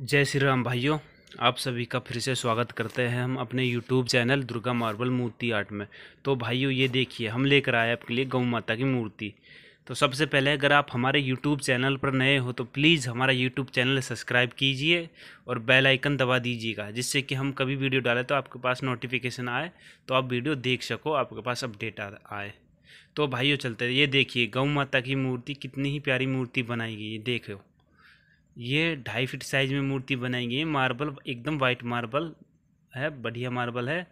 जय श्री राम भाइयों आप सभी का फिर से स्वागत करते हैं हम अपने YouTube चैनल दुर्गा मार्बल मूर्ति आर्ट में तो भाइयों ये देखिए हम लेकर आए आपके लिए गौ माता की मूर्ति तो सबसे पहले अगर आप हमारे YouTube चैनल पर नए हो तो प्लीज़ हमारा YouTube चैनल सब्सक्राइब कीजिए और बेल आइकन दबा दीजिएगा जिससे कि हम कभी वीडियो डालें तो आपके पास नोटिफिकेशन आए तो आप वीडियो देख सको आपके पास अपडेट आए तो भाइयों चलते ये देखिए गौ माता की मूर्ति कितनी ही प्यारी मूर्ति बनाई गई है देखो ये ढाई फीट साइज़ में मूर्ति बनाई गई है मार्बल एकदम वाइट मार्बल है बढ़िया मार्बल है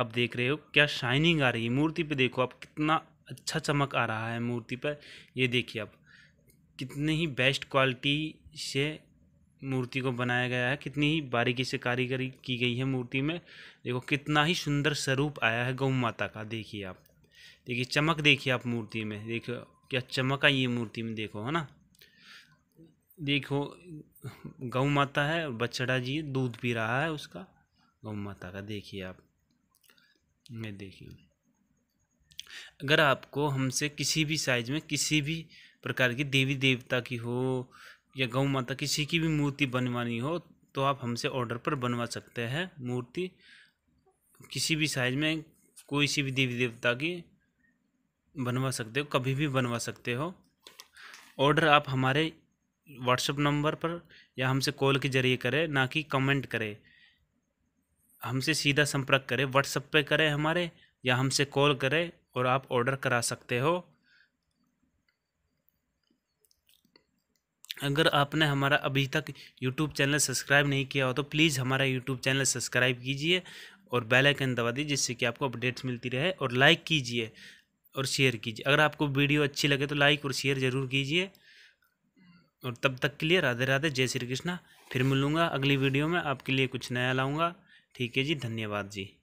आप देख रहे हो क्या शाइनिंग आ रही है मूर्ति पे देखो आप कितना अच्छा चमक आ रहा है मूर्ति पर ये देखिए आप कितने ही बेस्ट क्वालिटी से मूर्ति को बनाया गया है कितनी ही बारीकी से कारीगरी की गई है मूर्ति में देखो कितना ही सुंदर स्वरूप आया है गौ माता का देखिए आप देखिए चमक देखिए आप मूर्ति में देखो क्या चमक आई है मूर्ति में देखो है ना देखो गऊ माता है और बछड़ा जी दूध पी रहा है उसका गऊ माता का देखिए आप मैं देखिए अगर आपको हमसे किसी भी साइज में किसी भी प्रकार की देवी देवता की हो या गौ माता किसी की भी मूर्ति बनवानी हो तो आप हमसे ऑर्डर पर बनवा सकते हैं मूर्ति किसी भी साइज में कोई सी भी देवी देवता की बनवा सकते हो कभी भी बनवा सकते हो ऑर्डर आप हमारे व्हाट्सएप नंबर पर या हमसे कॉल के ज़रिए करें ना कि कमेंट करें हमसे सीधा संपर्क करें व्हाट्सअप पे करें हमारे या हमसे कॉल करें और आप ऑर्डर करा सकते हो अगर आपने हमारा अभी तक यूट्यूब चैनल सब्सक्राइब नहीं किया हो तो प्लीज़ हमारा यूट्यूब चैनल सब्सक्राइब कीजिए और बेल आइकन दबा दीजिए जिससे कि आपको अपडेट्स मिलती रहे और लाइक कीजिए और शेयर कीजिए अगर आपको वीडियो अच्छी लगे तो लाइक और शेयर ज़रूर कीजिए और तब तक के लिए राधे राधे जय श्री कृष्णा फिर मिलूँगा अगली वीडियो में आपके लिए कुछ नया लाऊँगा ठीक है जी धन्यवाद जी